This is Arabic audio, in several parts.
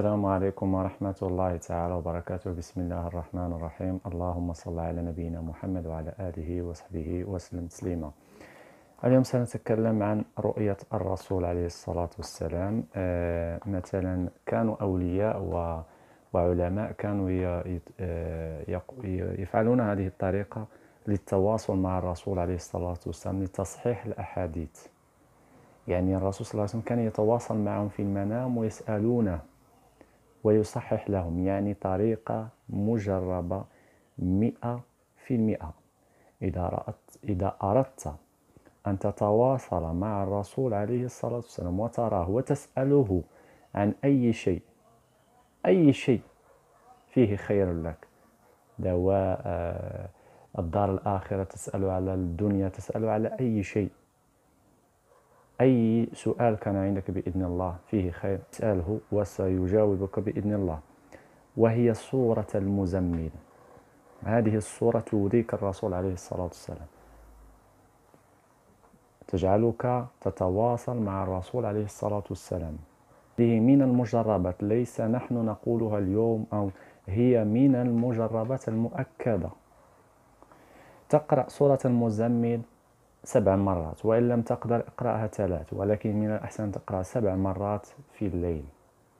السلام عليكم ورحمة الله تعالى وبركاته بسم الله الرحمن الرحيم اللهم صل على نبينا محمد وعلى آله وصحبه وسلم تسليما اليوم سنتكلم عن رؤية الرسول عليه الصلاة والسلام آه، مثلا كانوا أولياء وعلماء كانوا آه، يفعلون هذه الطريقة للتواصل مع الرسول عليه الصلاة والسلام لتصحيح الأحاديث يعني الرسول صلى الله عليه وسلم كان يتواصل معهم في المنام ويسألونه ويصحح لهم يعني طريقة مجربة مئة في المئة إذا, رأت إذا أردت أن تتواصل مع الرسول عليه الصلاة والسلام وتراه وتسأله عن أي شيء أي شيء فيه خير لك دواء الدار الآخرة تسأل على الدنيا تسأل على أي شيء أي سؤال كان عندك بإذن الله فيه خير اسأله وسيجاوبك بإذن الله وهي سورة المزمل هذه السورة توديك الرسول عليه الصلاة والسلام تجعلك تتواصل مع الرسول عليه الصلاة والسلام هذه من المجربات ليس نحن نقولها اليوم أو هي من المجربات المؤكدة تقرأ سورة المزمل سبع مرات وإن لم تقدر اقرأها ثلاث ولكن من الأحسن تقرأ سبع مرات في الليل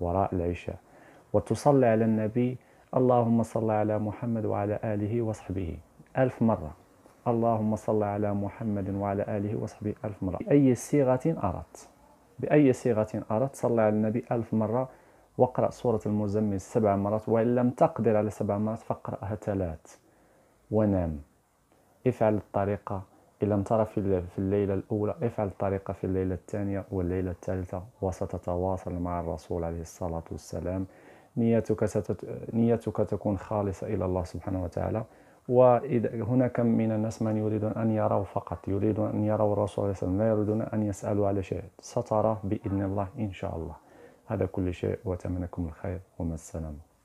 وراء العشاء وتصلي على النبي اللهم صل على محمد وعلى آله وصحبه ألف مرة اللهم صل على محمد وعلى آله وصحبه ألف مرة بأي صيغة أردت بأي صيغة أردت صل على النبي ألف مرة واقرأ سورة المزمل سبع مرات وإن لم تقدر على سبع مرات فاقرأها ثلاث ونام افعل الطريقة لم ترى في الليلة الأولى افعل الطريقة في الليلة الثانية والليلة الثالثة وستتواصل مع الرسول عليه الصلاة والسلام نيتك, ستت... نيتك تكون خالصة إلى الله سبحانه وتعالى وإذا هناك من الناس من يريدون أن يروا فقط يريدون أن يروا الرسول عليه الصلاة لا يريدون أن يسألوا على شيء سترى بإذن الله إن شاء الله هذا كل شيء وأتمنى لكم الخير ومع السلامة